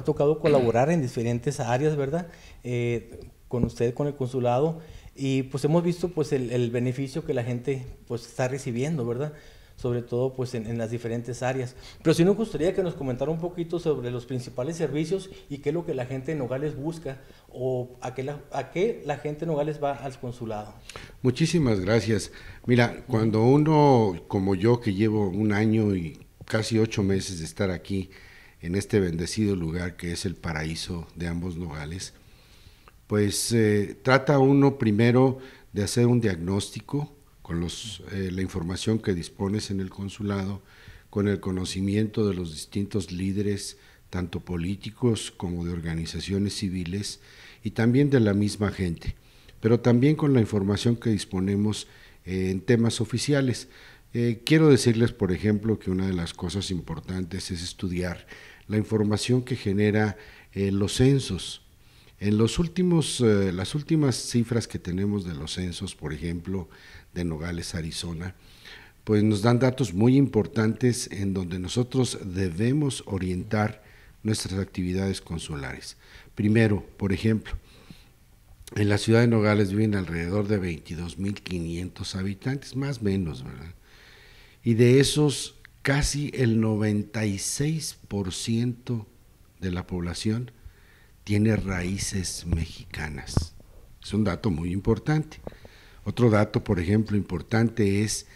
ha tocado colaborar en diferentes áreas, ¿verdad? Eh, con usted, con el consulado, y pues hemos visto pues el, beneficio que la gente pues está recibiendo, ¿verdad? Sobre todo pues en, en, las diferentes áreas. Pero si nos gustaría que nos comentara un poquito sobre los principales servicios y qué es lo que la gente en Nogales busca o a qué la, a qué la gente en Nogales va al consulado. Muchísimas gracias. Mira, cuando uno como yo que llevo un año y casi ocho meses de estar aquí, en este bendecido lugar que es el paraíso de ambos lugares, pues eh, trata uno primero de hacer un diagnóstico con los, eh, la información que dispones en el consulado, con el conocimiento de los distintos líderes, tanto políticos como de organizaciones civiles, y también de la misma gente, pero también con la información que disponemos eh, en temas oficiales. quiero decirles, por ejemplo, que una de las cosas importantes es estudiar la información que genera eh, los censos. En los últimos, eh, las últimas cifras que tenemos de los censos, por ejemplo, de Nogales, Arizona, pues nos dan datos muy importantes en donde nosotros debemos orientar nuestras actividades consulares. Primero, por ejemplo, en la ciudad de Nogales viven alrededor de 22.500 habitantes, más o menos, ¿verdad? Y de esos casi el 96% de la población tiene raíces mexicanas. Es un dato muy importante. Otro dato, por ejemplo, importante es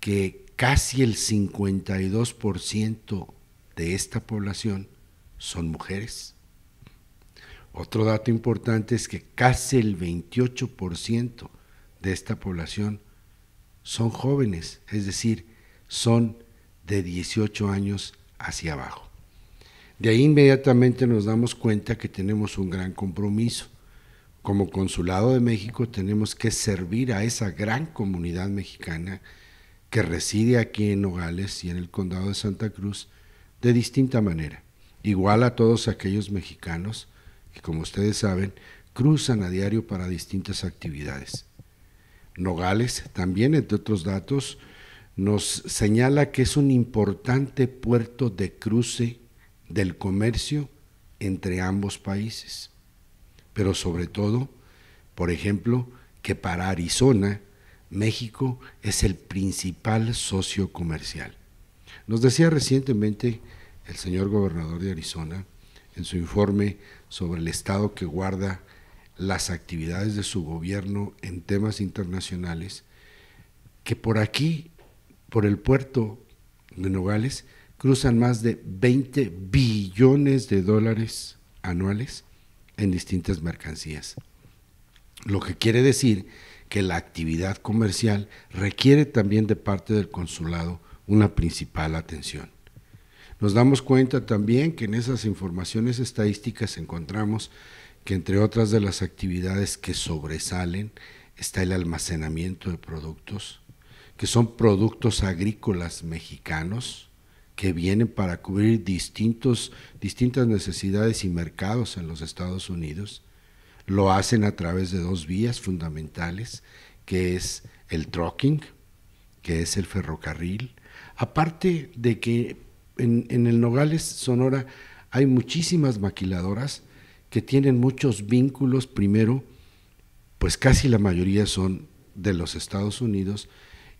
que casi el 52% de esta población son mujeres. Otro dato importante es que casi el 28% de esta población son jóvenes, es decir, son de 18 años hacia abajo. De ahí inmediatamente nos damos cuenta que tenemos un gran compromiso. Como Consulado de México tenemos que servir a esa gran comunidad mexicana que reside aquí en Nogales y en el condado de Santa Cruz de distinta manera. Igual a todos aquellos mexicanos que, como ustedes saben, cruzan a diario para distintas actividades. Nogales también, entre otros datos, nos señala que es un importante puerto de cruce del comercio entre ambos países, pero sobre todo, por ejemplo, que para Arizona, México es el principal socio comercial. Nos decía recientemente el señor gobernador de Arizona en su informe sobre el estado que guarda las actividades de su gobierno en temas internacionales, que por aquí por el puerto de Nogales cruzan más de 20 billones de dólares anuales en distintas mercancías. Lo que quiere decir que la actividad comercial requiere también de parte del consulado una principal atención. Nos damos cuenta también que en esas informaciones estadísticas encontramos que entre otras de las actividades que sobresalen está el almacenamiento de productos, que son productos agrícolas mexicanos que vienen para cubrir distintos, distintas necesidades y mercados en los Estados Unidos. Lo hacen a través de dos vías fundamentales, que es el trucking, que es el ferrocarril. Aparte de que en, en el Nogales, Sonora, hay muchísimas maquiladoras que tienen muchos vínculos, primero, pues casi la mayoría son de los Estados Unidos,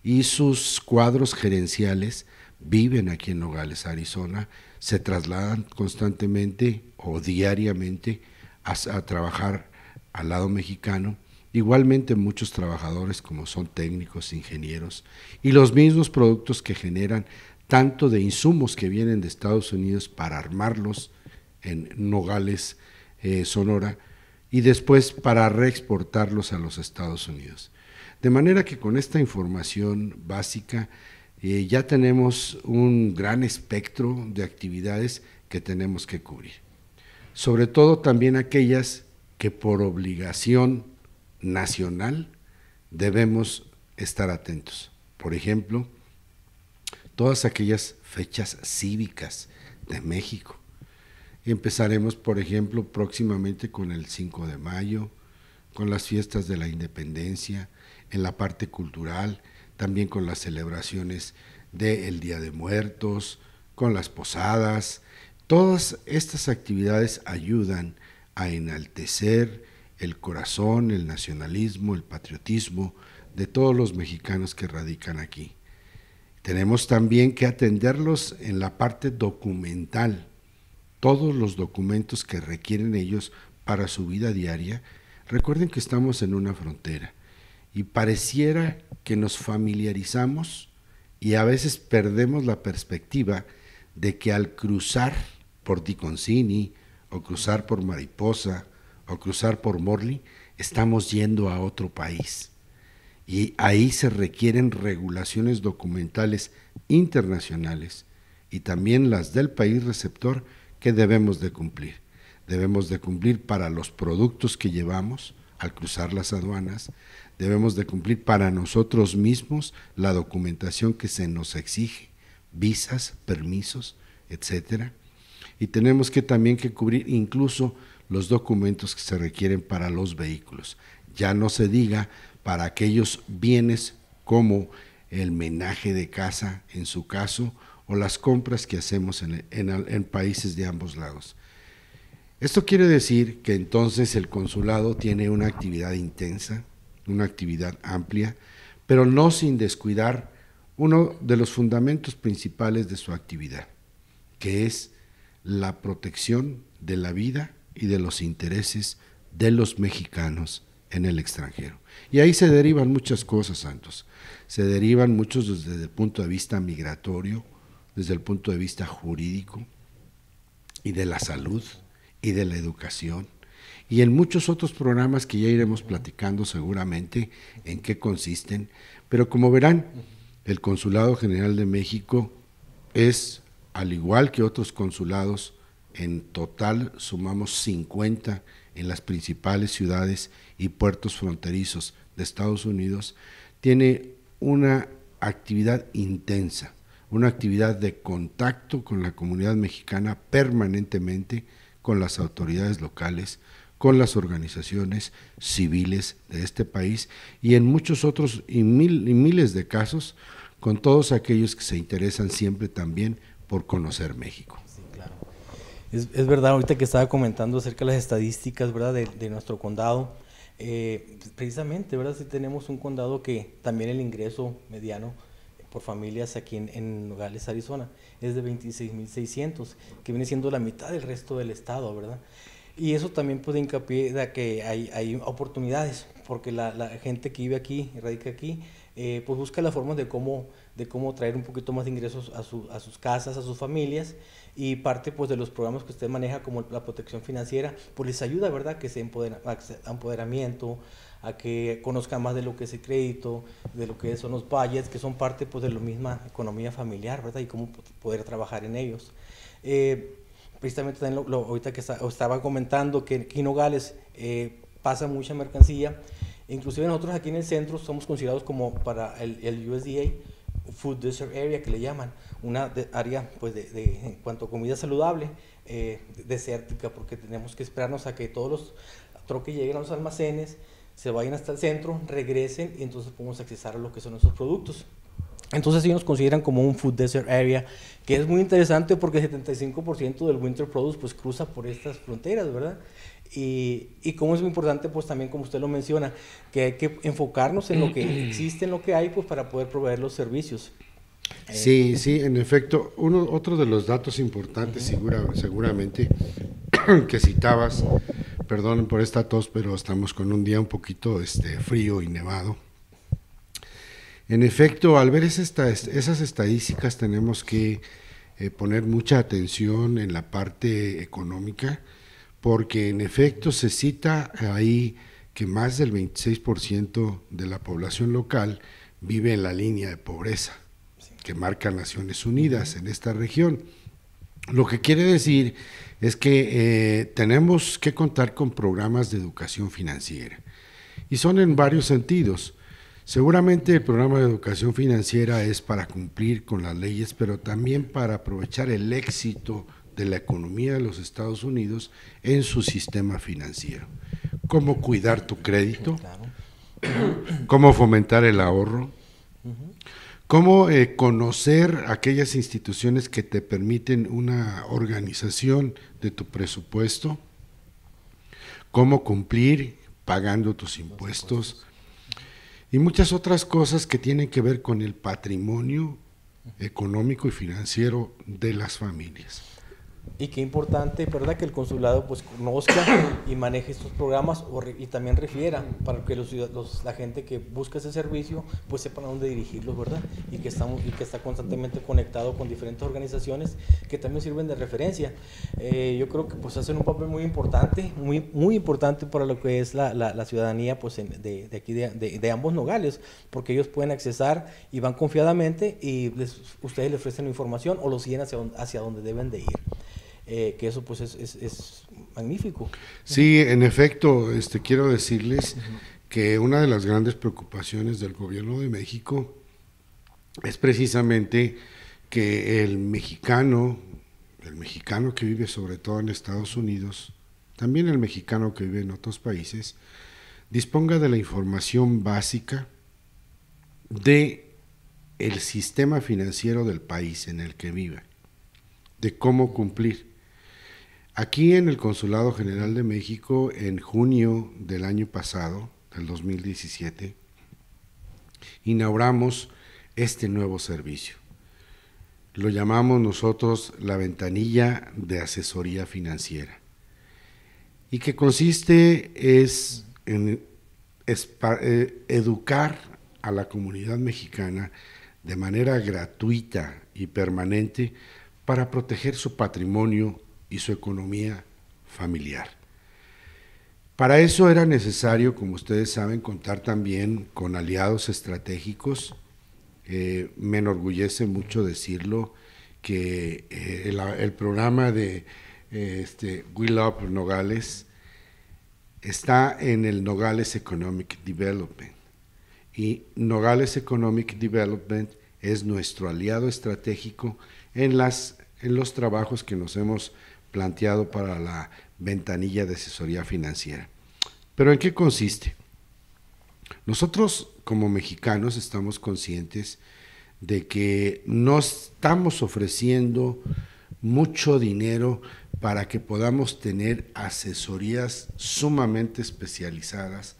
y sus cuadros gerenciales viven aquí en Nogales, Arizona, se trasladan constantemente o diariamente a, trabajar al lado mexicano. Igualmente muchos trabajadores como son técnicos, ingenieros y los mismos productos que generan tanto de insumos que vienen de Estados Unidos para armarlos en Nogales, eh, Sonora, y después para reexportarlos a los Estados Unidos. De manera que con esta información básica eh, ya tenemos un gran espectro de actividades que tenemos que cubrir. Sobre todo también aquellas que por obligación nacional debemos estar atentos. Por ejemplo, todas aquellas fechas cívicas de México. Empezaremos, por ejemplo, próximamente con el 5 de mayo, con las fiestas de la independencia, en la parte cultural, también con las celebraciones del Día de Muertos, con las posadas. Todas estas actividades ayudan a enaltecer el corazón, el nacionalismo, el patriotismo de todos los mexicanos que radican aquí. Tenemos también que atenderlos en la parte documental, todos los documentos que requieren ellos para su vida diaria. Recuerden que estamos en una frontera y pareciera que nos familiarizamos y a veces perdemos la perspectiva de que al cruzar por Ticoncini o cruzar por Mariposa o cruzar por Morley, estamos yendo a otro país. Y ahí se requieren regulaciones documentales internacionales y también las del país receptor que debemos de cumplir. Debemos de cumplir para los productos que llevamos, al cruzar las aduanas, debemos de cumplir para nosotros mismos la documentación que se nos exige, visas, permisos, etcétera. Y tenemos que también que cubrir incluso los documentos que se requieren para los vehículos. Ya no se diga para aquellos bienes como el menaje de casa, en su caso, o las compras que hacemos en países de ambos lados. Esto quiere decir que entonces el consulado tiene una actividad intensa, una actividad amplia, pero no sin descuidar uno de los fundamentos principales de su actividad, que es la protección de la vida y de los intereses de los mexicanos en el extranjero. Y ahí se derivan muchas cosas, Santos. Se derivan muchos desde el punto de vista migratorio, desde el punto de vista jurídico y de la salud, y de la educación y en muchos otros programas que ya iremos platicando seguramente en qué consisten. Pero como verán, el Consulado General de México es, al igual que otros consulados, en total sumamos 50 en las principales ciudades y puertos fronterizos de Estados Unidos, tiene una actividad intensa, una actividad de contacto con la comunidad mexicana permanentemente con las autoridades locales, con las organizaciones civiles de este país y en muchos otros y, mil, y miles de casos con todos aquellos que se interesan siempre también por conocer México. claro. Es, verdad, ahorita que estaba comentando acerca de las estadísticas ¿verdad? De, nuestro condado, eh, precisamente, ¿verdad? Si tenemos un condado que también el ingreso mediano por familias aquí en, Nogales, Arizona. Es de 26.600, que viene siendo la mitad del resto del estado, ¿verdad? Y eso también puede hincapié de que hay, hay oportunidades, porque la, la, gente que vive aquí, radica aquí, eh, pues busca la forma de cómo, de cómo traer un poquito más de ingresos a, su, a sus casas, a sus familias, y parte pues de los programas que usted maneja como la protección financiera, pues les ayuda, ¿verdad? Que se empoderan empoderamiento, a que conozcan más de lo que es el crédito, de lo que son los budgets, que son parte pues, de la misma economía familiar, ¿verdad? Y cómo poder trabajar en ellos. Eh, precisamente también ahorita que estaba comentando que aquí en Nogales eh, pasa mucha mercancía. Inclusive nosotros aquí en el centro somos considerados como para el, USDA Food Desert Area, que le llaman, una área pues de, en cuanto a comida saludable, eh, desértica, porque tenemos que esperarnos a que todos los troques lleguen a los almacenes, se vayan hasta el centro, regresen y entonces podemos accesar a lo que son nuestros productos. Entonces sí nos consideran como un food desert area, que es muy interesante porque el 75% del winter produce pues cruza por estas fronteras, ¿verdad? Y, como es muy importante, pues también como usted lo menciona, que hay que enfocarnos en lo que existe, en lo que hay, pues para poder proveer los servicios. Sí, sí, en efecto. Uno, otro de los datos importantes, seguramente, que citabas, Perdón por esta tos, pero estamos con un día un poquito este, frío y nevado. En efecto, al ver esas estadísticas tenemos que eh, poner mucha atención en la parte económica, porque en efecto se cita ahí que más del 26% de la población local vive en la línea de pobreza que marca Naciones Unidas en esta región. Lo que quiere decir es que eh, tenemos que contar con programas de educación financiera. Y son en varios sentidos. Seguramente el programa de educación financiera es para cumplir con las leyes, pero también para aprovechar el éxito de la economía de los Estados Unidos en su sistema financiero. Cómo cuidar tu crédito, cómo fomentar el ahorro, ¿Cómo eh, conocer aquellas instituciones que te permiten una organización de tu presupuesto? ¿Cómo cumplir pagando tus impuestos? Y muchas otras cosas que tienen que ver con el patrimonio económico y financiero de las familias. Y qué importante, ¿verdad? Que el consulado pues conozca y maneje estos programas y también refiera para que los, la gente que busca ese servicio pues sepa a dónde dirigirlos, ¿verdad? Y que, estamos, y que está constantemente conectado con diferentes organizaciones que también sirven de referencia. Eh, yo creo que pues hacen un papel muy importante, muy, muy importante para lo que es la, ciudadanía pues de, aquí, de, ambos nogales, porque ellos pueden accesar y van confiadamente y ustedes les ofrecen información o los siguen hacia, hacia donde deben de ir. Eh, que eso pues es, magnífico. Sí, en efecto, este, quiero decirles que una de las grandes preocupaciones del gobierno de México es precisamente que el mexicano, el mexicano que vive sobre todo en Estados Unidos, también el mexicano que vive en otros países, disponga de la información básica de el sistema financiero del país en el que vive, de cómo cumplir. Aquí en el Consulado General de México, en junio del año pasado, del 2017, inauguramos este nuevo servicio. Lo llamamos nosotros la ventanilla de asesoría financiera. Y que consiste es en eh, educar a la comunidad mexicana de manera gratuita y permanente para proteger su patrimonio y su economía familiar. Para eso era necesario, como ustedes saben, contar también con aliados estratégicos. Eh, me enorgullece mucho decirlo que eh, el, programa de We eh, este, Nogales está en el Nogales Economic Development. Y Nogales Economic Development es nuestro aliado estratégico en, las, en los trabajos que nos hemos planteado para la ventanilla de asesoría financiera. Pero ¿en qué consiste? Nosotros como mexicanos estamos conscientes de que no estamos ofreciendo mucho dinero para que podamos tener asesorías sumamente especializadas,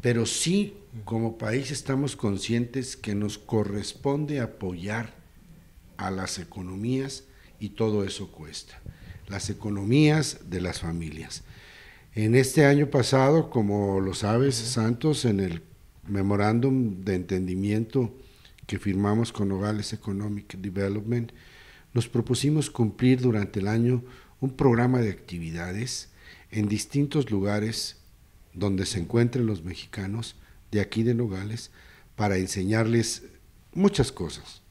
pero sí como país estamos conscientes que nos corresponde apoyar a las economías y todo eso cuesta las economías de las familias. En este año pasado, como lo sabes, Santos, en el memorándum de entendimiento que firmamos con Nogales Economic Development, nos propusimos cumplir durante el año un programa de actividades en distintos lugares donde se encuentren los mexicanos de aquí de Nogales para enseñarles muchas cosas.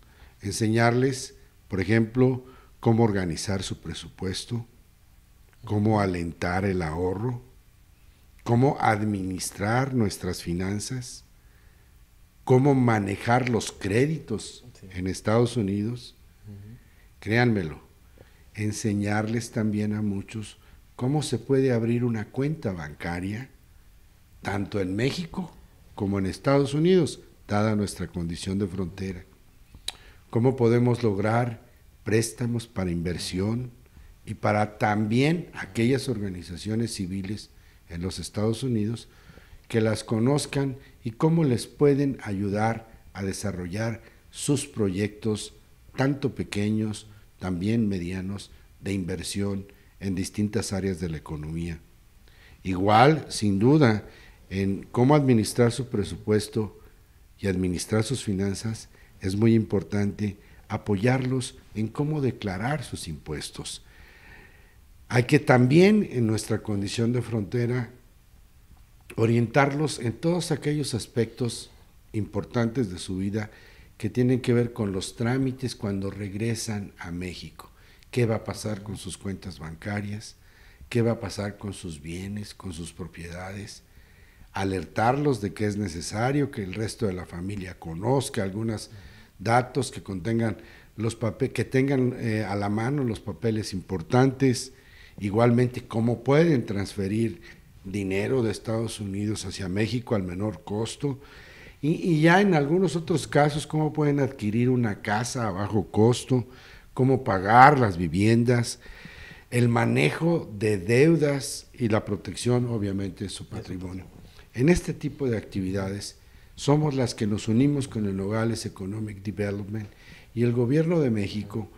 Enseñarles, por ejemplo, cómo organizar su presupuesto, cómo alentar el ahorro, cómo administrar nuestras finanzas, cómo manejar los créditos en Estados Unidos. Créanmelo, enseñarles también a muchos cómo se puede abrir una cuenta bancaria, tanto en México como en Estados Unidos, dada nuestra condición de frontera. Cómo podemos lograr préstamos para inversión y para también aquellas organizaciones civiles en los Estados Unidos que las conozcan y cómo les pueden ayudar a desarrollar sus proyectos, tanto pequeños, también medianos, de inversión en distintas áreas de la economía. Igual, sin duda, en cómo administrar su presupuesto y administrar sus finanzas es muy importante apoyarlos en cómo declarar sus impuestos. Hay que también en nuestra condición de frontera orientarlos en todos aquellos aspectos importantes de su vida que tienen que ver con los trámites cuando regresan a México. ¿Qué va a pasar con sus cuentas bancarias? ¿Qué va a pasar con sus bienes, con sus propiedades? Alertarlos de que es necesario que el resto de la familia conozca algunas datos que contengan los papeles, que tengan eh, a la mano los papeles importantes, igualmente cómo pueden transferir dinero de Estados Unidos hacia México al menor costo. Y, y, ya en algunos otros casos, cómo pueden adquirir una casa a bajo costo, cómo pagar las viviendas, el manejo de deudas y la protección, obviamente, de su patrimonio. En este tipo de actividades somos las que nos unimos con el Nogales Economic Development y el gobierno de México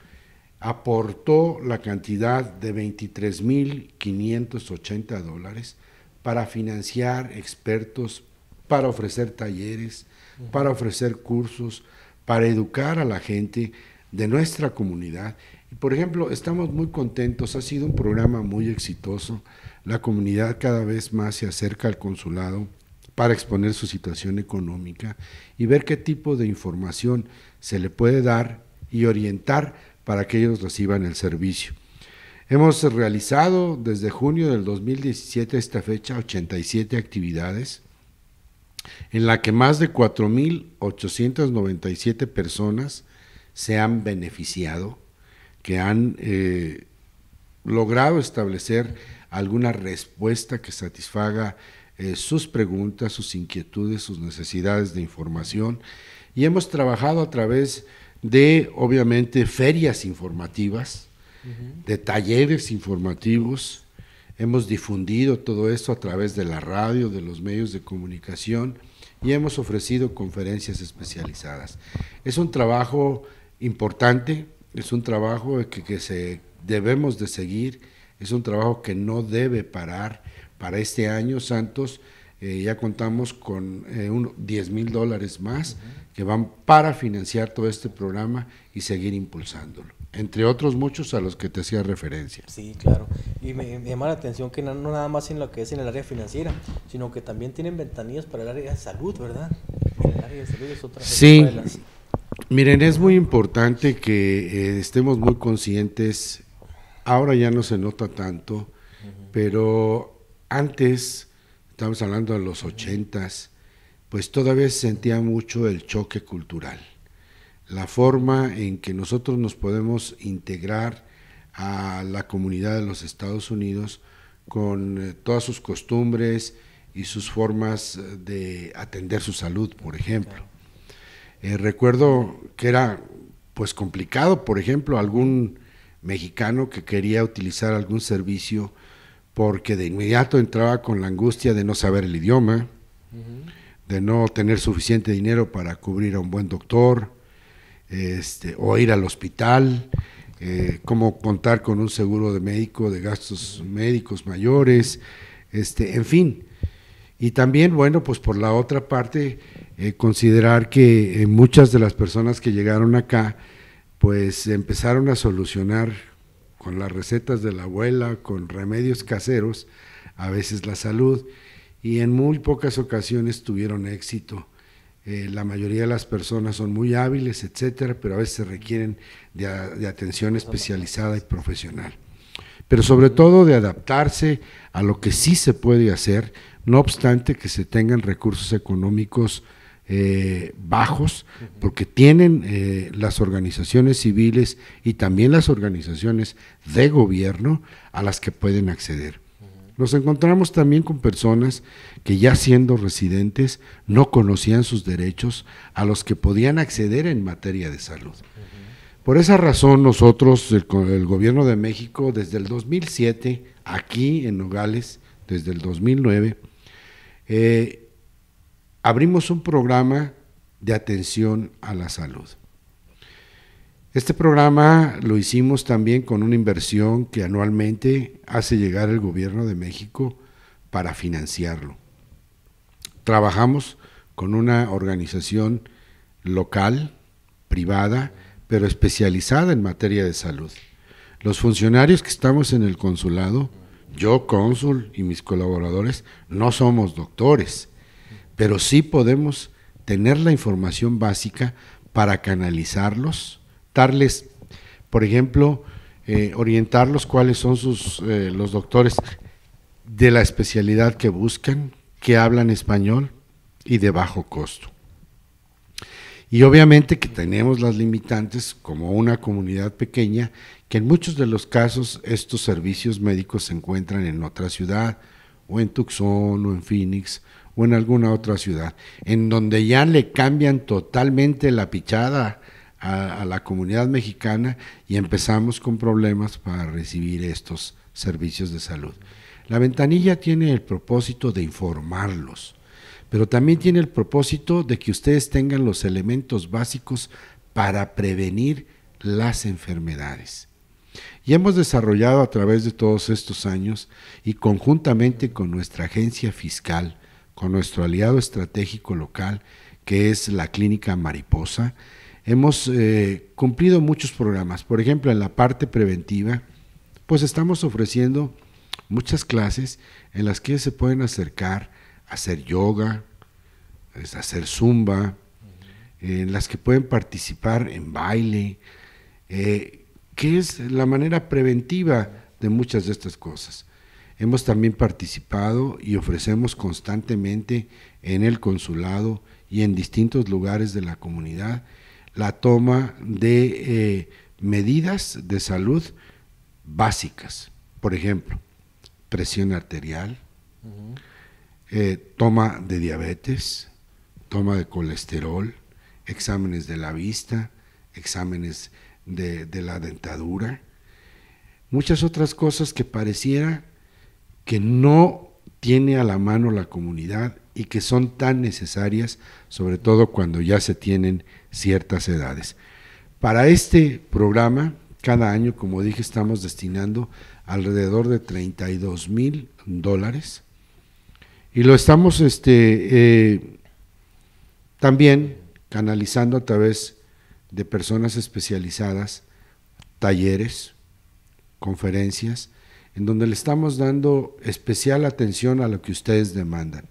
aportó la cantidad de 23.580 dólares para financiar expertos, para ofrecer talleres, para ofrecer cursos, para educar a la gente de nuestra comunidad. Por ejemplo, estamos muy contentos, ha sido un programa muy exitoso, la comunidad cada vez más se acerca al consulado para exponer su situación económica y ver qué tipo de información se le puede dar y orientar para que ellos reciban el servicio. Hemos realizado desde junio del 2017 a esta fecha 87 actividades en la que más de 4.897 personas se han beneficiado, que han eh, logrado establecer alguna respuesta que satisfaga eh, sus preguntas, sus inquietudes, sus necesidades de información y hemos trabajado a través de, obviamente, ferias informativas, de talleres informativos. Hemos difundido todo esto a través de la radio, de los medios de comunicación y hemos ofrecido conferencias especializadas. Es un trabajo importante, es un trabajo que, se, debemos de seguir, es un trabajo que no debe parar para este año, Santos, eh, ya contamos con eh, 10 mil dólares más que van para financiar todo este programa y seguir impulsándolo, entre otros muchos a los que te hacía referencia. Sí, claro. Y me, llama la atención que no, nada más en lo que es en el área financiera, sino que también tienen ventanillas para el área de salud, ¿verdad? el área de salud es otra Sí. Miren, es muy importante que eh, estemos muy conscientes. Ahora ya no se nota tanto, pero antes, estamos hablando de los ochentas, pues todavía se sentía mucho el choque cultural, la forma en que nosotros nos podemos integrar a la comunidad de los Estados Unidos con eh, todas sus costumbres y sus formas eh, de atender su salud, por ejemplo. Eh, recuerdo que era pues complicado, por ejemplo, algún mexicano que quería utilizar algún servicio porque de inmediato entraba con la angustia de no saber el idioma, de no tener suficiente dinero para cubrir a un buen doctor, este, o ir al hospital, eh, cómo contar con un seguro de médico, de gastos médicos mayores, este, en fin. Y también, bueno, pues por la otra parte, eh, considerar que eh, muchas de las personas que llegaron acá, pues empezaron a solucionar con las recetas de la abuela, con remedios caseros, a veces la salud, y en muy pocas ocasiones tuvieron éxito. Eh, la mayoría de las personas son muy hábiles, etcétera, pero a veces requieren de, de atención especializada y profesional. Pero sobre todo de adaptarse a lo que sí se puede hacer, no obstante que se tengan recursos económicos eh, bajos, porque tienen eh, las organizaciones civiles y también las organizaciones de gobierno a las que pueden acceder. Nos encontramos también con personas que ya siendo residentes no conocían sus derechos a los que podían acceder en materia de salud. Por esa razón nosotros, el, el gobierno de México, desde el 2007, aquí en Nogales, desde el 2009, abrimos un programa de atención a la salud. Este programa lo hicimos también con una inversión que anualmente hace llegar el gobierno de México para financiarlo. Trabajamos con una organización local, privada, pero especializada en materia de salud. Los funcionarios que estamos en el consulado, yo cónsul y mis colaboradores, no somos doctores, pero sí podemos tener la información básica para canalizarlos, darles, por ejemplo, eh, orientarlos cuáles son sus, eh, los doctores de la especialidad que buscan, que hablan español y de bajo costo. Y obviamente que tenemos las limitantes como una comunidad pequeña, que en muchos de los casos estos servicios médicos se encuentran en otra ciudad, o en Tucson, o en Phoenix, o en alguna otra ciudad, en donde ya le cambian totalmente la pichada a, a la comunidad mexicana y empezamos con problemas para recibir estos servicios de salud. La ventanilla tiene el propósito de informarlos, pero también tiene el propósito de que ustedes tengan los elementos básicos para prevenir las enfermedades. Y hemos desarrollado a través de todos estos años y conjuntamente con nuestra agencia fiscal, con nuestro aliado estratégico local, que es la Clínica Mariposa, hemos eh, cumplido muchos programas. Por ejemplo, en la parte preventiva, pues estamos ofreciendo muchas clases en las que se pueden acercar a hacer yoga, a hacer zumba, en las que pueden participar en baile, eh, que es la manera preventiva de muchas de estas cosas. Hemos también participado y ofrecemos constantemente en el consulado y en distintos lugares de la comunidad la toma de eh, medidas de salud básicas. Por ejemplo, presión arterial, eh, toma de diabetes, toma de colesterol, exámenes de la vista, exámenes de, de la dentadura, muchas otras cosas que pareciera que no tiene a la mano la comunidad y que son tan necesarias, sobre todo cuando ya se tienen ciertas edades. Para este programa, cada año, como dije, estamos destinando alrededor de 32 mil dólares y lo estamos este, eh, también canalizando a través de personas especializadas, talleres, conferencias, en donde le estamos dando especial atención a lo que ustedes demandan.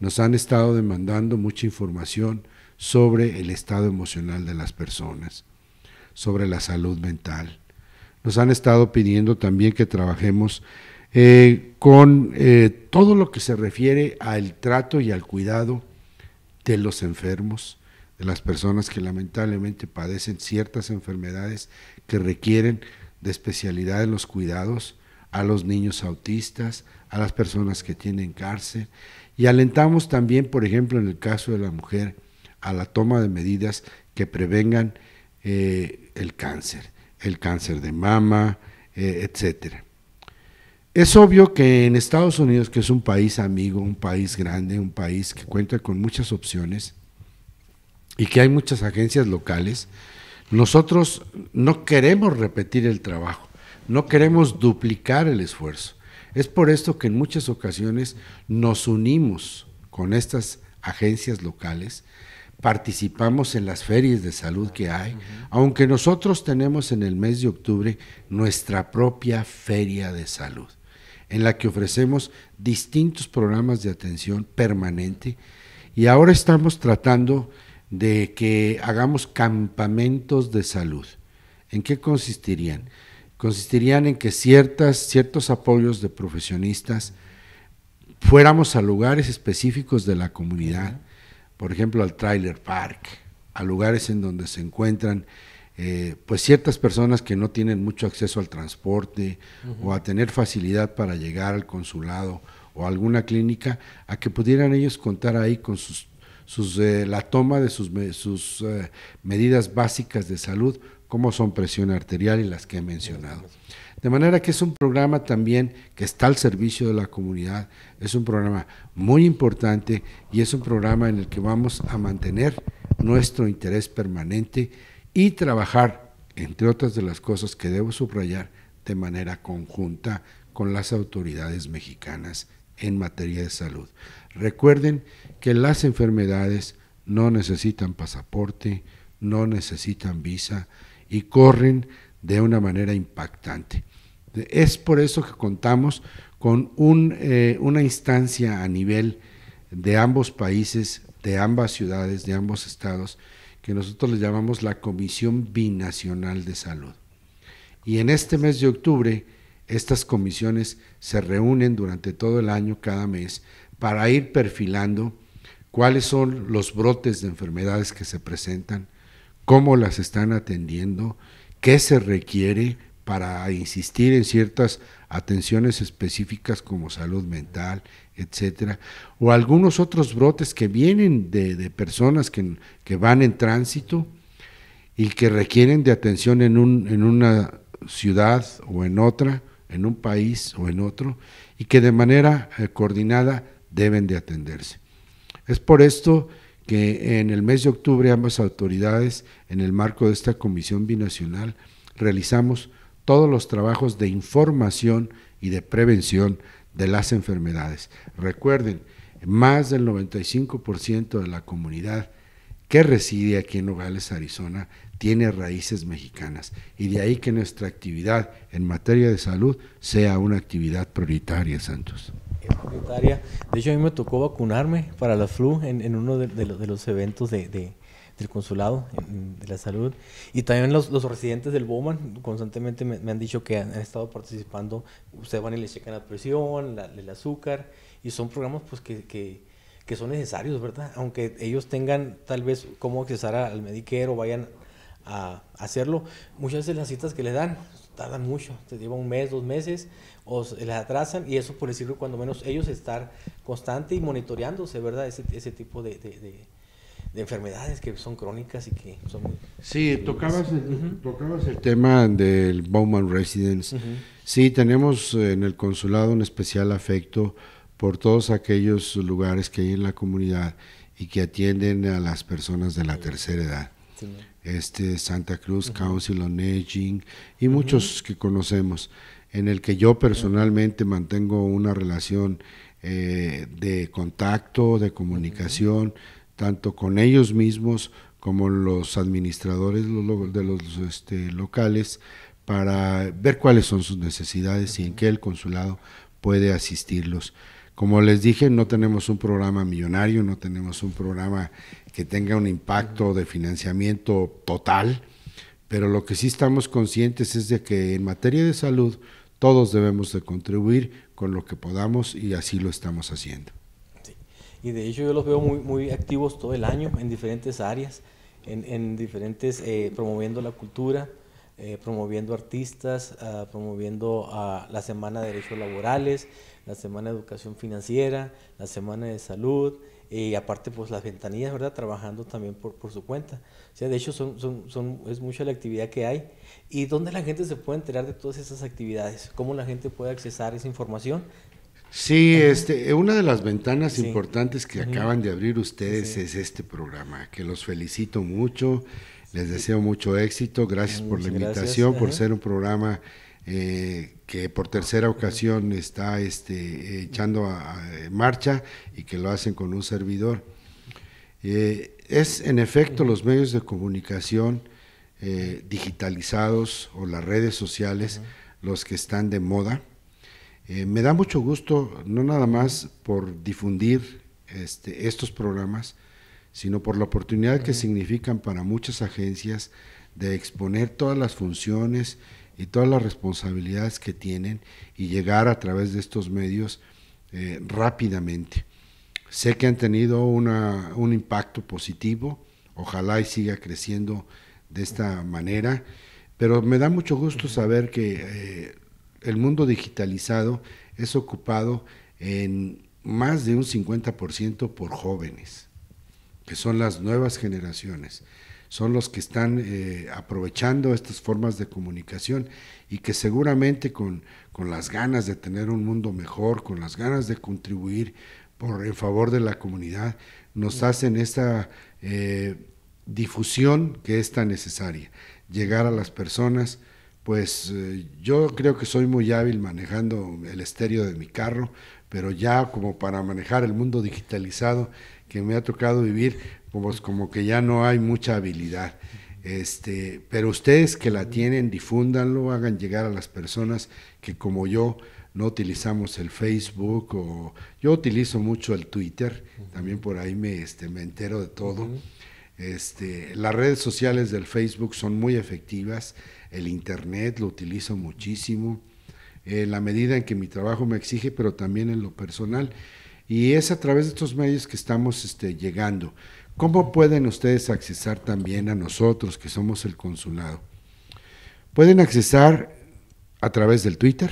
Nos han estado demandando mucha información sobre el estado emocional de las personas, sobre la salud mental. Nos han estado pidiendo también que trabajemos eh, con eh, todo lo que se refiere al trato y al cuidado de los enfermos, de las personas que lamentablemente padecen ciertas enfermedades que requieren de especialidad en los cuidados a los niños autistas, a las personas que tienen cárcel y alentamos también, por ejemplo, en el caso de la mujer, a la toma de medidas que prevengan eh, el cáncer, el cáncer de mama, eh, etc. Es obvio que en Estados Unidos, que es un país amigo, un país grande, un país que cuenta con muchas opciones y que hay muchas agencias locales, nosotros no queremos repetir el trabajo no queremos duplicar el esfuerzo. Es por esto que en muchas ocasiones nos unimos con estas agencias locales, participamos en las ferias de salud que hay, aunque nosotros tenemos en el mes de octubre nuestra propia feria de salud, en la que ofrecemos distintos programas de atención permanente y ahora estamos tratando de que hagamos campamentos de salud. ¿En qué consistirían? consistirían en que ciertas, ciertos apoyos de profesionistas fuéramos a lugares específicos de la comunidad, por ejemplo al trailer park, a lugares en donde se encuentran eh, pues ciertas personas que no tienen mucho acceso al transporte o a tener facilidad para llegar al consulado o alguna clínica, a que pudieran ellos contar ahí con sus, sus eh, la toma de sus, eh, medidas básicas de salud como son presión arterial y las que he mencionado. De manera que es un programa también que está al servicio de la comunidad, es un programa muy importante y es un programa en el que vamos a mantener nuestro interés permanente y trabajar, entre otras de las cosas que debo subrayar, de manera conjunta con las autoridades mexicanas en materia de salud. Recuerden que las enfermedades no necesitan pasaporte, no necesitan visa, y corren de una manera impactante. Es por eso que contamos con eh, una instancia a nivel de ambos países, de ambas ciudades, de ambos estados, que nosotros le llamamos la Comisión Binacional de Salud. Y en este mes de octubre, estas comisiones se reúnen durante todo el año, cada mes, para ir perfilando cuáles son los brotes de enfermedades que se presentan, cómo las están atendiendo, qué se requiere para insistir en ciertas atenciones específicas como salud mental, etcétera, o algunos otros brotes que vienen de, personas que, van en tránsito y que requieren de atención en, un, en una ciudad o en otra, en un país o en otro, y que de manera eh, coordinada deben de atenderse. Es por esto que en el mes de octubre ambas autoridades, en el marco de esta comisión binacional, realizamos todos los trabajos de información y de prevención de las enfermedades. Recuerden, más del 95% de la comunidad que reside aquí en Nogales, Arizona, tiene raíces mexicanas y de ahí que nuestra actividad en materia de salud sea una actividad prioritaria, Santos. De hecho, a mí me tocó vacunarme para la flu en, uno de, los, eventos de, del consulado de la salud. Y también los, residentes del Bowman constantemente me, han dicho que han, estado participando. Ustedes van y les checan la presión, el azúcar, y son programas pues que, que, son necesarios, ¿verdad? Aunque ellos tengan tal vez cómo accesar al mediquero vayan a hacerlo, muchas veces las citas que le dan tardan mucho, te lleva un mes, dos meses, o les atrasan y eso por decirlo cuando menos ellos estar constante y monitoreándose, ¿verdad? Ese, ese tipo de, de, enfermedades que son crónicas y que son muy... Sí, tocabas el, tocabas el tema del Bowman Residence. Sí, tenemos en el consulado un especial afecto por todos aquellos lugares que hay en la comunidad y que atienden a las personas de la tercera edad. Este Santa Cruz, Council on Aging y muchos que conocemos en el que yo personalmente mantengo una relación eh, de contacto, de comunicación, tanto con ellos mismos como los administradores de los este, locales, para ver cuáles son sus necesidades y en qué el consulado puede asistirlos. Como les dije, no tenemos un programa millonario, no tenemos un programa que tenga un impacto de financiamiento total, pero lo que sí estamos conscientes es de que en materia de salud, todos debemos de contribuir con lo que podamos y así lo estamos haciendo. Y de hecho yo los veo muy, muy activos todo el año en diferentes áreas, en, diferentes, eh, promoviendo la cultura, eh, promoviendo artistas, ah, promoviendo ah, la Semana de Derechos Laborales, la Semana de Educación Financiera, la Semana de Salud, y aparte pues las ventanillas, ¿verdad? Trabajando también por, por su cuenta. O sea, de hecho son, es mucha la actividad que hay. ¿Y dónde la gente se puede enterar de todas esas actividades? ¿Cómo la gente puede accesar esa información? Sí, este, una de las ventanas importantes que acaban de abrir ustedes es este programa, que los felicito mucho, les deseo mucho éxito, gracias por la invitación, por ser un programa eh, que por tercera ocasión está este, echando a, marcha y que lo hacen con un servidor. Eh, es en efecto los medios de comunicación eh, digitalizados o las redes sociales los que están de moda. me da mucho gusto, no nada más por difundir este, estos programas, sino por la oportunidad que significan para muchas agencias de exponer todas las funciones y todas las responsabilidades que tienen y llegar a través de estos medios eh, rápidamente. Sé que han tenido un impacto positivo, ojalá y siga creciendo de esta manera, pero me da mucho gusto saber que eh, el mundo digitalizado es ocupado en más de un 50% por jóvenes, que son las nuevas generaciones son los que están eh, aprovechando estas formas de comunicación y que seguramente con, las ganas de tener un mundo mejor, con las ganas de contribuir por en favor de la comunidad, nos hacen esta eh, difusión que es tan necesaria, llegar a las personas. Pues eh, yo creo que soy muy hábil manejando el estéreo de mi carro, pero ya como para manejar el mundo digitalizado que me ha tocado vivir, pues, como, que ya no hay mucha habilidad. Este, pero ustedes que la tienen, difúndanlo, hagan llegar a las personas que como yo no utilizamos el Facebook o yo utilizo mucho el Twitter, también por ahí me, este, me entero de todo. Este, las redes sociales del Facebook son muy efectivas, el Internet lo utilizo muchísimo, en eh, la medida en que mi trabajo me exige, pero también en lo personal. Y es a través de estos medios que estamos este, llegando. ¿Cómo pueden ustedes accesar también a nosotros que somos el consulado? Pueden accesar a través del Twitter,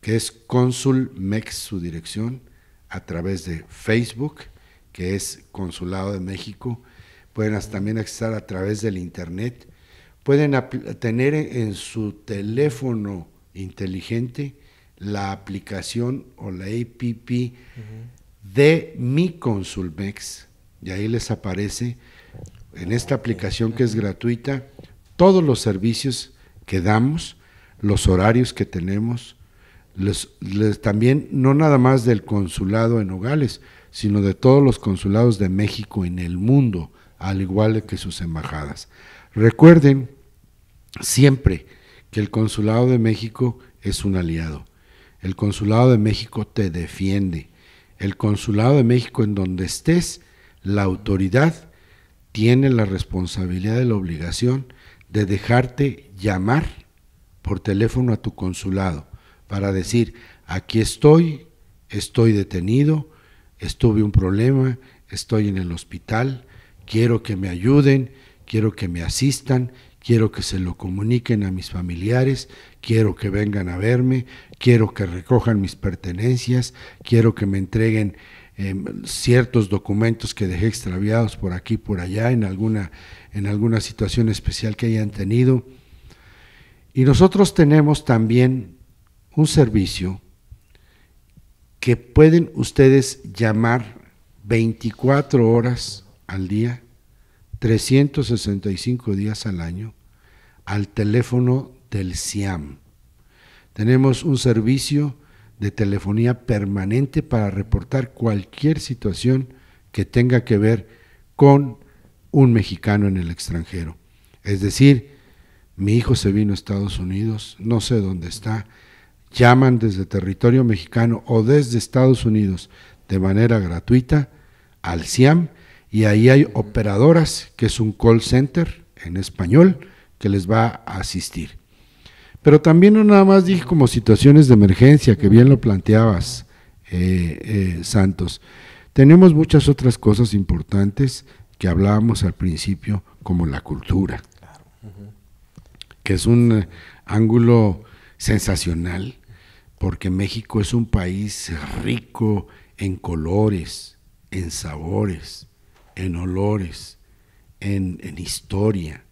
que es ConsulMex, su dirección, a través de Facebook, que es Consulado de México, pueden también accesar a través del Internet, pueden tener en su teléfono inteligente la aplicación o la APP de mi Consulmex y ahí les aparece en esta aplicación que es gratuita todos los servicios que damos, los horarios que tenemos, también no nada más del consulado en Nogales, sino de todos los consulados de México en el mundo, al igual que sus embajadas. Recuerden siempre que el consulado de México es un aliado. El consulado de México te defiende. El consulado de México en donde estés, la autoridad tiene la responsabilidad y la obligación de dejarte llamar por teléfono a tu consulado para decir, aquí estoy, estoy detenido, estuve un problema, estoy en el hospital, quiero que me ayuden, quiero que me asistan, quiero que se lo comuniquen a mis familiares, quiero que vengan a verme, quiero que recojan mis pertenencias, quiero que me entreguen Em, ciertos documentos que dejé extraviados por aquí, por allá, en alguna, en alguna situación especial que hayan tenido. Y nosotros tenemos también un servicio que pueden ustedes llamar 24 horas al día, 365 días al año, al teléfono del SIAM. Tenemos un servicio de telefonía permanente para reportar cualquier situación que tenga que ver con un mexicano en el extranjero. Es decir, mi hijo se vino a Estados Unidos, no sé dónde está, llaman desde territorio mexicano o desde Estados Unidos de manera gratuita al CIAM y ahí hay operadoras, que es un call center en español, que les va a asistir. Pero también no nada más dije como situaciones de emergencia, que bien lo planteabas, eh, eh, Santos. Tenemos muchas otras cosas importantes que hablábamos al principio, como la cultura, que es un eh, ángulo sensacional, porque México es un país rico en colores, en sabores, en olores, en historia,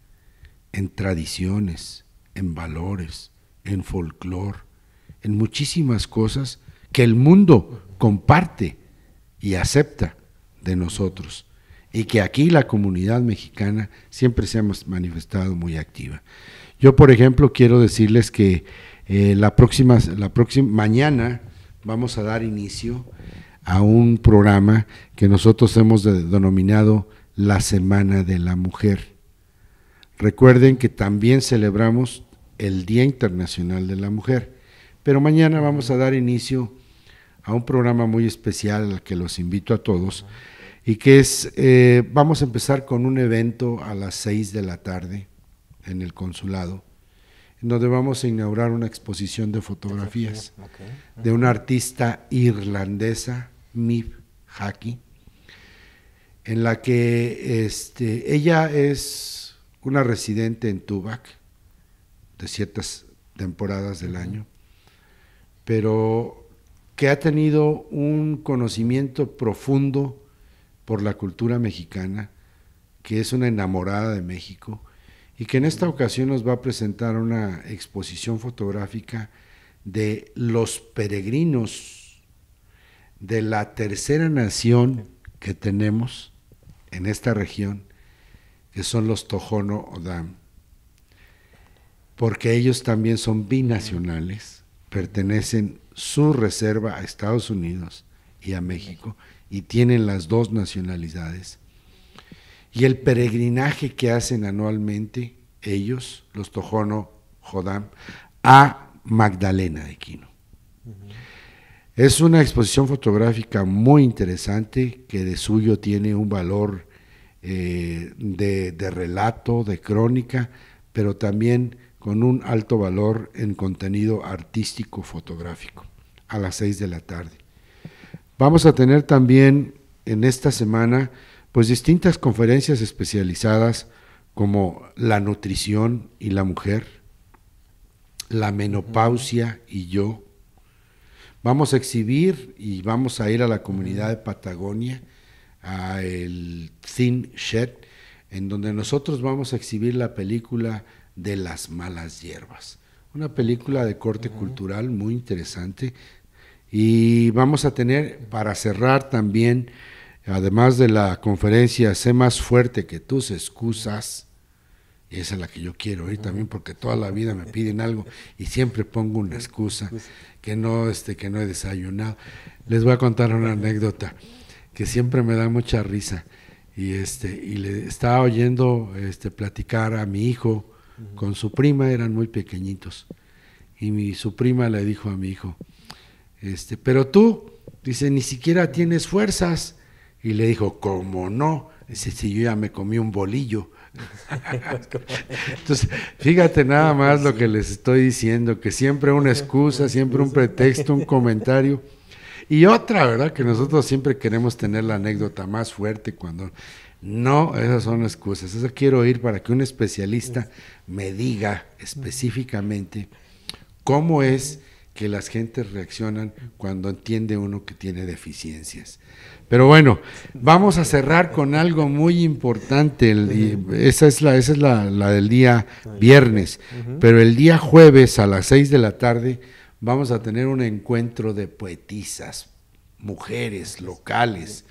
en tradiciones en valores, en folclor, en muchísimas cosas que el mundo comparte y acepta de nosotros y que aquí la comunidad mexicana siempre se ha manifestado muy activa. Yo, por ejemplo, quiero decirles que eh, la próxima, la próxima mañana vamos a dar inicio a un programa que nosotros hemos denominado la Semana de la Mujer. Recuerden que también celebramos el Día Internacional de la Mujer, pero mañana vamos a dar inicio a un programa muy especial al que los invito a todos y que es, eh, vamos a empezar con un evento a las 6 de la tarde en el consulado, en donde vamos a inaugurar una exposición de fotografías de una artista irlandesa, Mip Haki, en la que este, ella es una residente en Tubac de ciertas temporadas del año, pero que ha tenido un conocimiento profundo por la cultura mexicana, que es una enamorada de México y que en esta ocasión nos va a presentar una exposición fotográfica de los peregrinos de la tercera nación que tenemos en esta región que son los Tohono odam porque ellos también son binacionales, pertenecen su reserva a Estados Unidos y a México y tienen las dos nacionalidades. Y el peregrinaje que hacen anualmente ellos, los Tohono odam a Magdalena de Quino. Es una exposición fotográfica muy interesante que de suyo tiene un valor eh, de, relato, de crónica, pero también con un alto valor en contenido artístico fotográfico, a las seis de la tarde. Vamos a tener también en esta semana pues distintas conferencias especializadas como la nutrición y la mujer, la menopausia y yo. Vamos a exhibir y vamos a ir a la comunidad de Patagonia a el Thin Shed, en donde nosotros vamos a exhibir la película de las malas hierbas. Una película de corte cultural muy interesante. Y vamos a tener, para cerrar también, además de la conferencia Sé más fuerte que tus excusas, y esa es la que yo quiero oír también porque toda la vida me piden algo y siempre pongo una excusa que no este que no he desayunado. Les voy a contar una anécdota que siempre me da mucha risa. Y, este, y le estaba oyendo este, platicar a mi hijo con su prima, eran muy pequeñitos. Y mi, su prima le dijo a mi hijo, este, pero tú, dice, ni siquiera tienes fuerzas. Y le dijo, ¿cómo no? Dice, si yo ya me comí un bolillo. Entonces, fíjate nada más lo que les estoy diciendo, que siempre una excusa, siempre un pretexto, un comentario. Y otra, ¿verdad? Que nosotros siempre queremos tener la anécdota más fuerte cuando... No, esas son excusas. Eso quiero oír para que un especialista me diga específicamente cómo es que las gentes reaccionan cuando entiende uno que tiene deficiencias. Pero bueno, vamos a cerrar con algo muy importante. esa es, la, esa es la, del día viernes. Pero el día jueves a las seis de la tarde vamos a tener un encuentro de poetisas, mujeres locales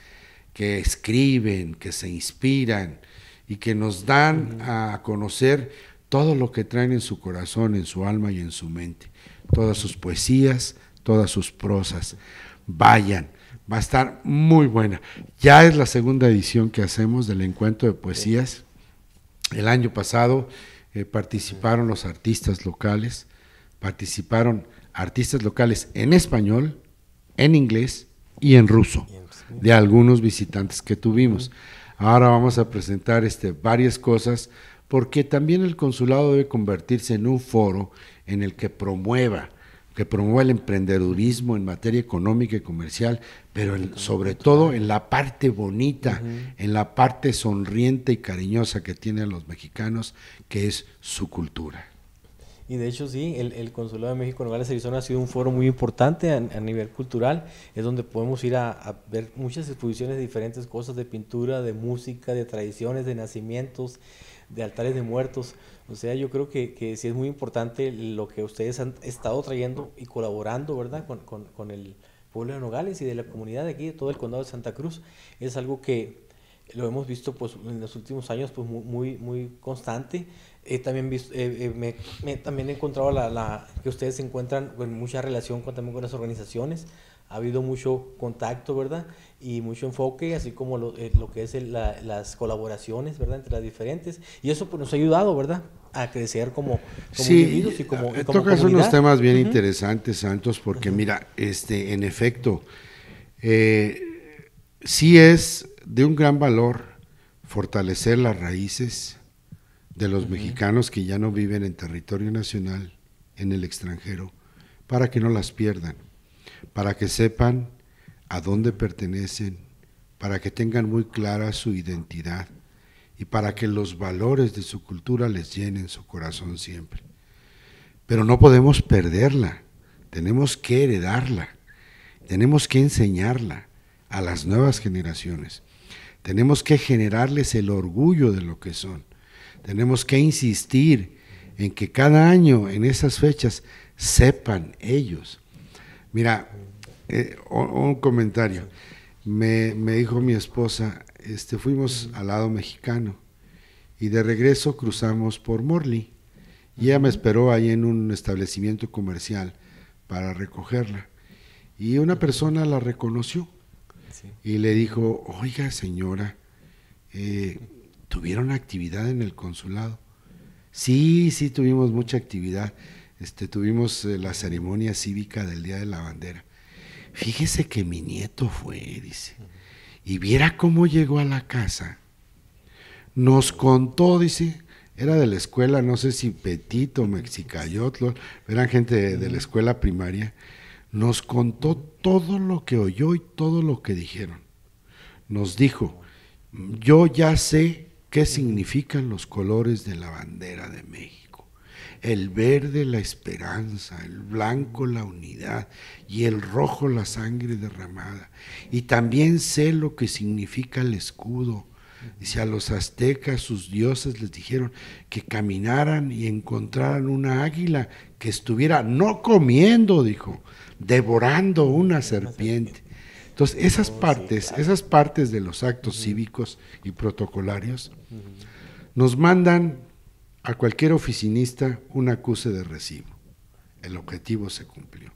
que escriben, que se inspiran y que nos dan a conocer todo lo que traen en su corazón, en su alma y en su mente. Todas sus poesías, todas sus prosas. Vayan, va a estar muy buena. Ya es la segunda edición que hacemos del encuentro de poesías. El año pasado eh, participaron los artistas locales, participaron artistas locales en español, en inglés y en ruso, de algunos visitantes que tuvimos. Ahora vamos a presentar este, varias cosas porque también el consulado debe convertirse en un foro en el que promueva, que promueva el emprendedurismo en materia económica y comercial, pero sobre todo en la parte bonita, en la parte sonriente y cariñosa que tienen los mexicanos, que es su cultura. Y de hecho sí, el, Consulado de México en Nogales, Arizona ha sido un foro muy importante a, nivel cultural, es donde podemos ir a, ver muchas exposiciones de diferentes cosas, de pintura, de música, de tradiciones, de nacimientos, de altares de muertos. O sea, yo creo que, sí es muy importante lo que ustedes han estado trayendo y colaborando, ¿verdad?, con, el pueblo de Nogales y de la comunidad de aquí, de todo el condado de Santa Cruz. Es algo que lo hemos visto pues en los últimos años pues muy, muy constante también, eh, eh, me, también he encontrado la, que ustedes se encuentran en mucha relación con, también con las organizaciones. Ha habido mucho contacto, ¿verdad? Y mucho enfoque, así como lo, eh, lo que es las colaboraciones, ¿verdad? Entre las diferentes. Y eso pues, nos ha ayudado, ¿verdad? A crecer como, como individuos y como, y como unos temas bien interesantes, Santos, porque mira, este, en efecto, sí es de un gran valor fortalecer las raíces de los mexicanos que ya no viven en territorio nacional, en el extranjero, para que no las pierdan, para que sepan a dónde pertenecen, para que tengan muy clara su identidad y para que los valores de su cultura les llenen su corazón siempre. Pero no podemos perderla, tenemos que heredarla, tenemos que enseñarla a las nuevas generaciones, tenemos que generarles el orgullo de lo que son tenemos que insistir en que cada año, en esas fechas, sepan ellos. Mira, eh, un, comentario. Me, dijo mi esposa, este, fuimos al lado mexicano y de regreso cruzamos por Morley y ella me esperó ahí en un establecimiento comercial para recogerla. Y una persona la reconoció y le dijo, oiga señora, eh, ¿Tuvieron actividad en el consulado? Sí, sí, tuvimos mucha actividad. Este, tuvimos eh, la ceremonia cívica del Día de la Bandera. Fíjese que mi nieto fue, dice, y viera cómo llegó a la casa. Nos contó, dice, era de la escuela, no sé si Petito, Mexicayotlo, eran gente de la escuela primaria. Nos contó todo lo que oyó y todo lo que dijeron. Nos dijo, yo ya sé ¿Qué significan los colores de la bandera de México? El verde la esperanza, el blanco la unidad y el rojo la sangre derramada. Y también sé lo que significa el escudo. Dice, a los aztecas sus dioses les dijeron que caminaran y encontraran una águila que estuviera no comiendo, dijo, devorando una serpiente. Entonces, esas oh, partes, esas partes de los actos cívicos y protocolarios nos mandan a cualquier oficinista un acuse de recibo. El objetivo se cumplió.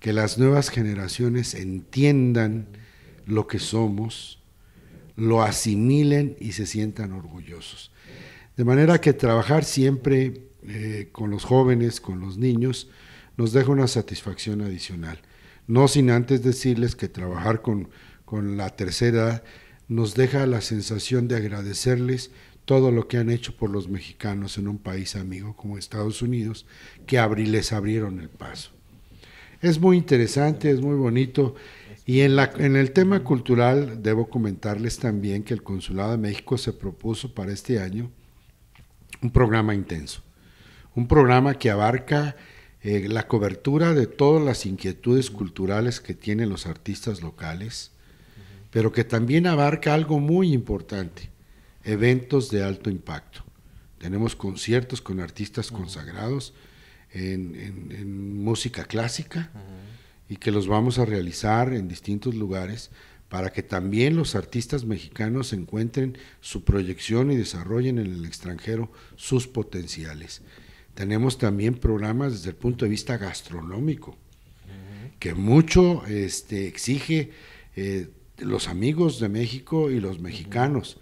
Que las nuevas generaciones entiendan lo que somos, lo asimilen y se sientan orgullosos. De manera que trabajar siempre eh, con los jóvenes, con los niños, nos deja una satisfacción adicional. No sin antes decirles que trabajar con, la tercera nos deja la sensación de agradecerles todo lo que han hecho por los mexicanos en un país amigo como Estados Unidos, que les abrieron el paso. Es muy interesante, es muy bonito. Y en, la, en el tema cultural, debo comentarles también que el Consulado de México se propuso para este año un programa intenso, un programa que abarca eh, la cobertura de todas las inquietudes culturales que tienen los artistas locales, pero que también abarca algo muy importante, eventos de alto impacto. Tenemos conciertos con artistas consagrados en, en música clásica y que los vamos a realizar en distintos lugares para que también los artistas mexicanos encuentren su proyección y desarrollen en el extranjero sus potenciales. Tenemos también programas desde el punto de vista gastronómico, que mucho este, exige eh, los amigos de México y los mexicanos,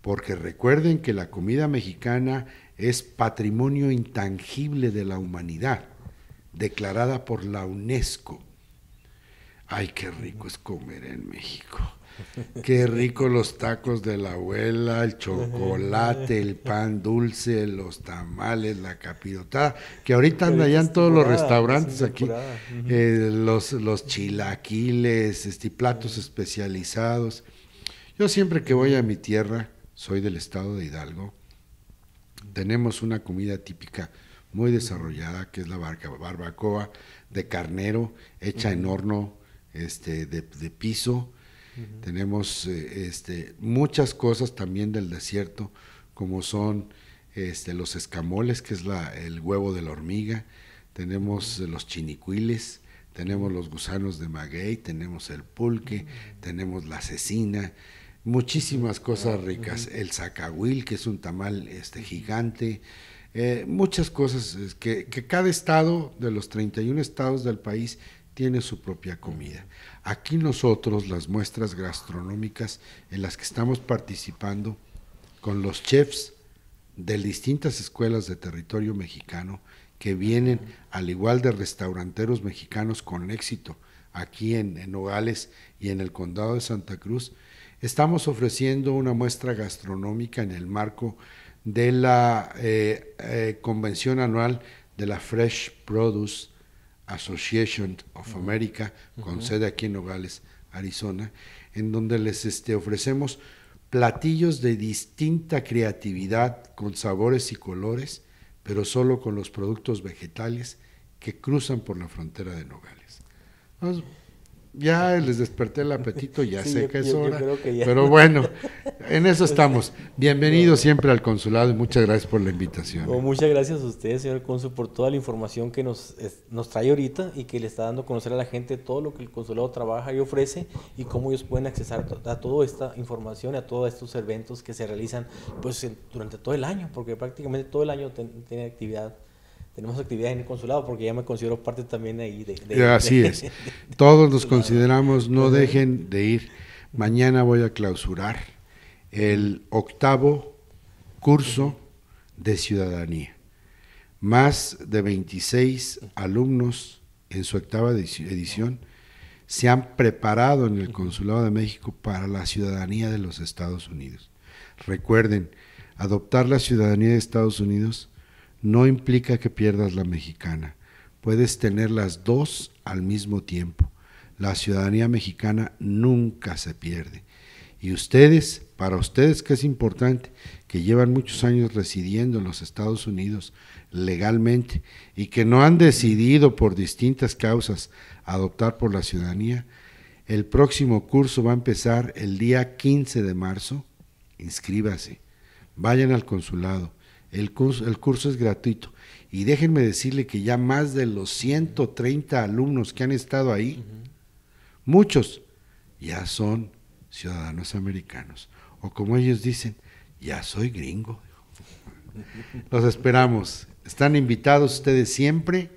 porque recuerden que la comida mexicana es patrimonio intangible de la humanidad, declarada por la UNESCO. Ay, qué rico es comer en México. Qué rico los tacos de la abuela, el chocolate, el pan dulce, los tamales, la capirotada, que ahorita anda allá en todos los restaurantes aquí, eh, los, chilaquiles, este, platos especializados. Yo siempre que voy a mi tierra, soy del estado de Hidalgo, tenemos una comida típica muy desarrollada, que es la barbacoa de carnero, hecha en horno este, de piso, tenemos eh, este, muchas cosas también del desierto, como son este, los escamoles, que es el huevo de la hormiga, tenemos los chinicuiles, tenemos los gusanos de maguey, tenemos el pulque, tenemos la cecina, muchísimas cosas ricas, el zacahuil, que es un tamal este, gigante, eh, muchas cosas que, que, cada estado de los 31 estados del país tiene su propia comida. Aquí nosotros, las muestras gastronómicas en las que estamos participando con los chefs de distintas escuelas de territorio mexicano que vienen, al igual de restauranteros mexicanos con éxito, aquí en, Nogales y en el condado de Santa Cruz, estamos ofreciendo una muestra gastronómica en el marco de la eh, eh, convención anual de la Fresh Produce Association of America, con sede aquí en Nogales, Arizona, en donde les este, ofrecemos platillos de distinta creatividad, con sabores y colores, pero solo con los productos vegetales que cruzan por la frontera de Nogales. Ya les desperté el apetito, ya sé que es hora. pero bueno, en eso estamos. Bienvenido siempre al consulado y muchas gracias por la invitación. Oh, ¿eh? muchas gracias a ustedes, señor consul, por toda la información que nos, nos trae ahorita y que le está dando a conocer a la gente todo lo que el consulado trabaja y ofrece y cómo ellos pueden accesar a toda esta información, y a todos estos eventos que se realizan pues durante todo el año, porque prácticamente todo el año tiene actividad tenemos actividades en el consulado porque ya me considero parte también ahí de... de Así es. Todos los consideramos, no dejen de ir. Mañana voy a clausurar el octavo curso de ciudadanía. Más de 26 alumnos en su octava edición se han preparado en el Consulado de México para la ciudadanía de los Estados Unidos. Recuerden, adoptar la ciudadanía de Estados Unidos no implica que pierdas la mexicana. Puedes tener las dos al mismo tiempo. La ciudadanía mexicana nunca se pierde. Y ustedes, para ustedes que es importante, que llevan muchos años residiendo en los Estados Unidos legalmente y que no han decidido por distintas causas adoptar por la ciudadanía, el próximo curso va a empezar el día 15 de marzo. Inscríbase, vayan al consulado el curso, el curso es gratuito. Y déjenme decirle que ya más de los 130 alumnos que han estado ahí, muchos ya son ciudadanos americanos. O como ellos dicen, ya soy gringo. Los esperamos. Están invitados ustedes siempre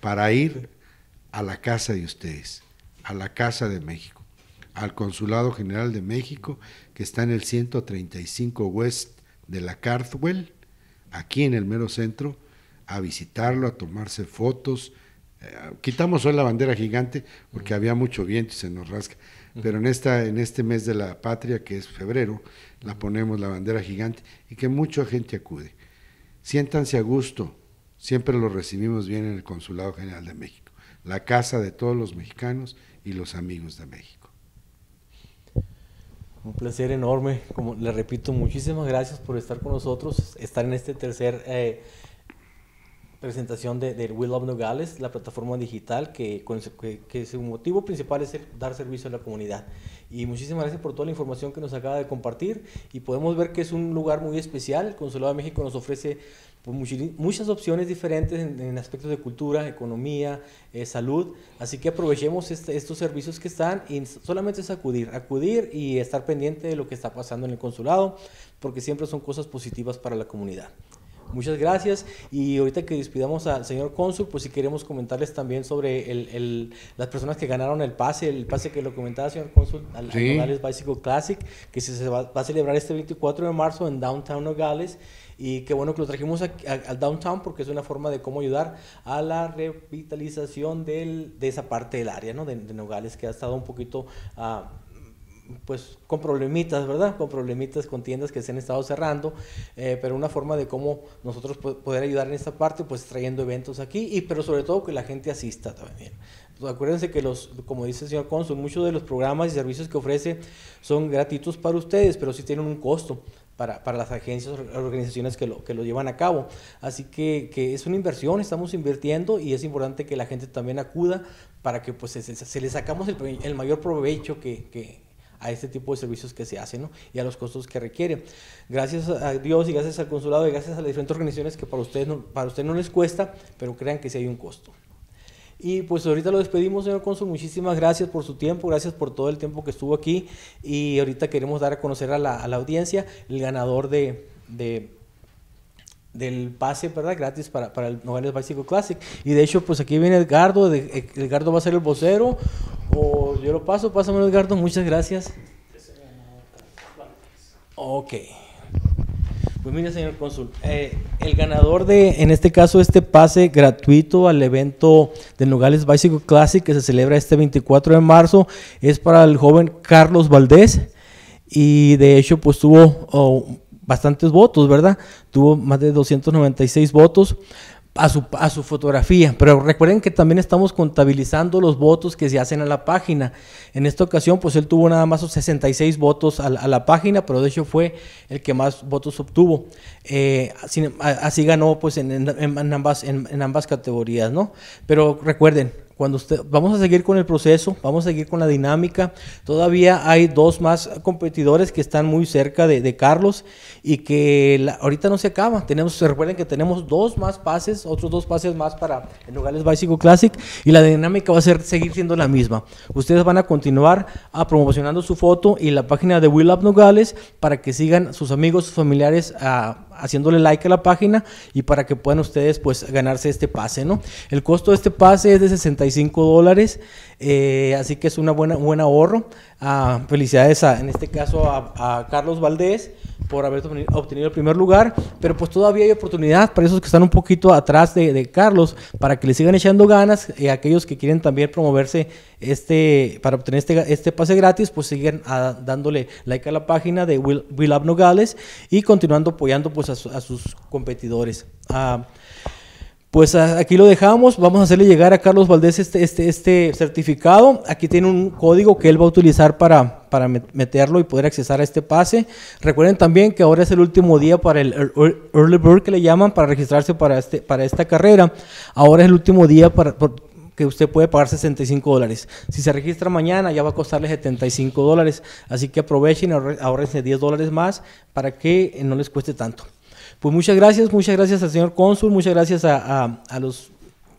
para ir a la casa de ustedes, a la casa de México, al Consulado General de México, que está en el 135 West de la Carthwell, aquí en el mero centro, a visitarlo, a tomarse fotos. Eh, quitamos hoy la bandera gigante porque había mucho viento y se nos rasca. Pero en, esta, en este mes de la patria, que es febrero, la ponemos la bandera gigante y que mucha gente acude. Siéntanse a gusto, siempre lo recibimos bien en el Consulado General de México, la casa de todos los mexicanos y los amigos de México. Un placer enorme. Como le repito, muchísimas gracias por estar con nosotros, estar en este tercer eh, presentación de, Will We Love Nogales, la plataforma digital que, que, que, su motivo principal es dar servicio a la comunidad. Y muchísimas gracias por toda la información que nos acaba de compartir y podemos ver que es un lugar muy especial. El Consulado de México nos ofrece pues, muchas opciones diferentes en, aspectos de cultura, economía, eh, salud. Así que aprovechemos este, estos servicios que están y solamente es acudir, acudir y estar pendiente de lo que está pasando en el consulado, porque siempre son cosas positivas para la comunidad. Muchas gracias. Y ahorita que despidamos al señor cónsul, pues si queremos comentarles también sobre el, el, las personas que ganaron el pase, el pase que lo comentaba, señor cónsul, al Nogales Bicycle Classic, que se va, a celebrar este 24 de marzo en Downtown Nogales. Y qué bueno que lo trajimos al Downtown porque es una forma de cómo ayudar a la revitalización del, de esa parte del área, ¿no? De, Nogales, que ha estado un poquito... Ah, pues con problemitas, ¿verdad? Con problemitas, con tiendas que se han estado cerrando, eh, pero una forma de cómo nosotros poder ayudar en esta parte, pues trayendo eventos aquí, y pero sobre todo que la gente asista también. Pues, acuérdense que los, como dice el señor Consul, muchos de los programas y servicios que ofrece son gratuitos para ustedes, pero sí tienen un costo. Para, las agencias o organizaciones que lo, que lo llevan a cabo. Así que, es una inversión, estamos invirtiendo y es importante que la gente también acuda para que pues, se, se, le sacamos el, mayor provecho que, a este tipo de servicios que se hacen y a los costos que requieren. Gracias a Dios y gracias al consulado y gracias a las diferentes organizaciones que para ustedes no, para usted no les cuesta, pero crean que sí hay un costo. Y pues ahorita lo despedimos, señor Consul. Muchísimas gracias por su tiempo, gracias por todo el tiempo que estuvo aquí. Y ahorita queremos dar a conocer a la, audiencia el ganador de del pase, ¿verdad? Gratis para, para el Nogales Bicycle Classic. Y de hecho, pues aquí viene Edgardo, eh, Edgardo va a ser el vocero, o yo lo paso, pásame Edgardo, muchas gracias. Ok. Pues mire, señor cónsul, eh, el ganador de, en este caso, este pase gratuito al evento del Nogales Bicycle Classic que se celebra este 24 de marzo es para el joven Carlos Valdés y de hecho pues tuvo oh, bastantes votos, ¿verdad? Tuvo más de 296 votos a su, fotografía. Pero recuerden que también estamos contabilizando los votos que se hacen a la página. En esta ocasión, pues él tuvo nada más 66 votos a, la, página, pero de hecho fue el que más votos obtuvo. Eh, así, ganó pues en, ambas, en ambas categorías, ¿no? Pero recuerden, cuando usted, vamos a seguir con el proceso, vamos a seguir con la dinámica. Todavía hay dos más competidores que están muy cerca de, Carlos y que ahorita no se acaba. Tenemos, recuerden que tenemos dos más pases, otros dos pases más para el Nogales Bicycle Classic y la dinámica va a ser, seguir siendo la misma. Ustedes van a continuar a promocionando su foto y la página de Will Up Nogales para que sigan sus amigos, sus familiares a haciéndole like a la página y para que puedan ustedes pues ganarse este pase, ¿no? El costo de este pase es de 65 dólares, eh, así que es una buena, un buen ahorro. Ah, felicidades en este caso a Carlos Valdés por haber obtenido el primer lugar, pero pues todavía hay oportunidad para esos que están un poquito atrás de, Carlos, para que le sigan echando ganas, y aquellos que quieren también promoverse este, para obtener este, este pase gratis, pues siguen dándole like a la página de Will, Will Up Nogales y continuando apoyando pues a, sus competidores. Ah, pues aquí lo dejamos. Vamos a hacerle llegar a Carlos Valdés este, este, este certificado. Aquí tiene un código que él va a utilizar para, para meterlo y poder accesar a este pase. Recuerden también que ahora es el último día para el Early Bird que le llaman para registrarse para, este, para esta carrera. Ahora es el último día para, que usted puede pagar 65 dólares. Si se registra mañana ya va a costarle 75 dólares. Así que aprovechen, ahorrense 10 dólares más para que no les cueste tanto. Pues muchas gracias, muchas gracias al señor cónsul, muchas gracias a, los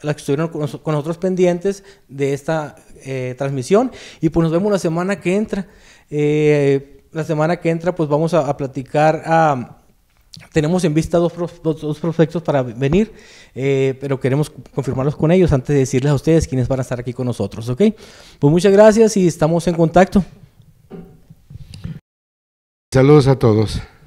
que estuvieron con, nosotros pendientes de esta eh, transmisión y pues nos vemos la semana que entra. Eh, la semana que entra pues vamos a, platicar tenemos en vista dos, dos, prospectos para venir, eh, pero queremos confirmarlos con ellos antes de decirles a ustedes quiénes van a estar aquí con nosotros, ¿ok? Pues muchas gracias y estamos en contacto. Saludos a todos.